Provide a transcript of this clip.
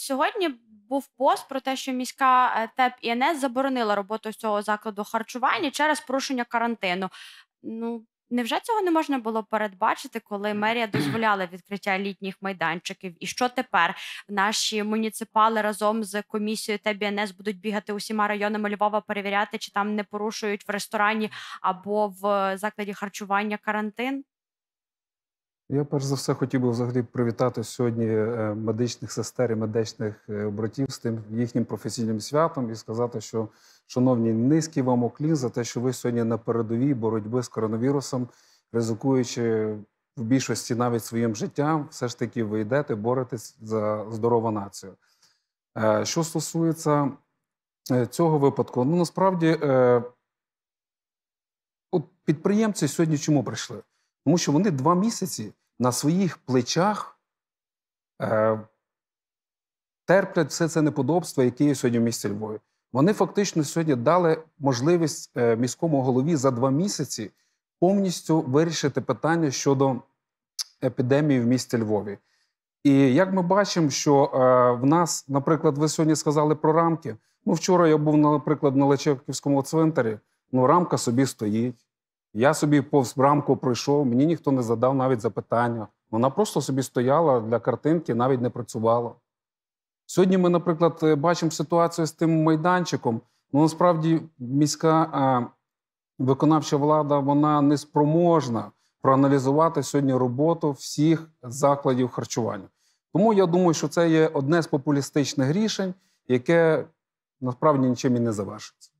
Сьогодні був пост про те, що міська е, ТЕП ІНС заборонила роботу цього закладу харчування через порушення карантину. Ну невже цього не можна було передбачити, коли мерія дозволяла відкриття літніх майданчиків? І що тепер наші муніципали разом з комісією ТЕП ІНС будуть бігати усіма районами Львова, перевіряти, чи там не порушують в ресторані або в е, закладі харчування карантин? Я перш за все хотів би взагалі привітати сьогодні е, медичних сестер і медичних е, братів з тим їхнім професійним святом і сказати, що, шановні, низький вам оклін за те, що ви сьогодні на передовій боротьби з коронавірусом, ризикуючи в більшості навіть своїм життям, все ж таки ви йдете боретесь за здорову націю. Е, що стосується цього випадку, ну насправді от підприємці сьогодні чому прийшли? Тому що вони два місяці на своїх плечах е, терплять все це неподобство, яке є сьогодні в місті Львові. Вони фактично сьогодні дали можливість е, міському голові за два місяці повністю вирішити питання щодо епідемії в місті Львові. І як ми бачимо, що е, в нас, наприклад, ви сьогодні сказали про рамки. Ну, вчора я був, наприклад, на Лечевківському цвинтарі. Ну, рамка собі стоїть. Я собі повз брамку пройшов, мені ніхто не задав навіть запитання. Вона просто собі стояла для картинки, навіть не працювала. Сьогодні ми, наприклад, е, бачимо ситуацію з тим майданчиком. Ну, насправді, міська а, е, виконавча влада вона не спроможна проаналізувати сьогодні роботу всіх закладів харчування. Тому я думаю, що це є одне з популістичних рішень, яке насправді нічим і не завершиться.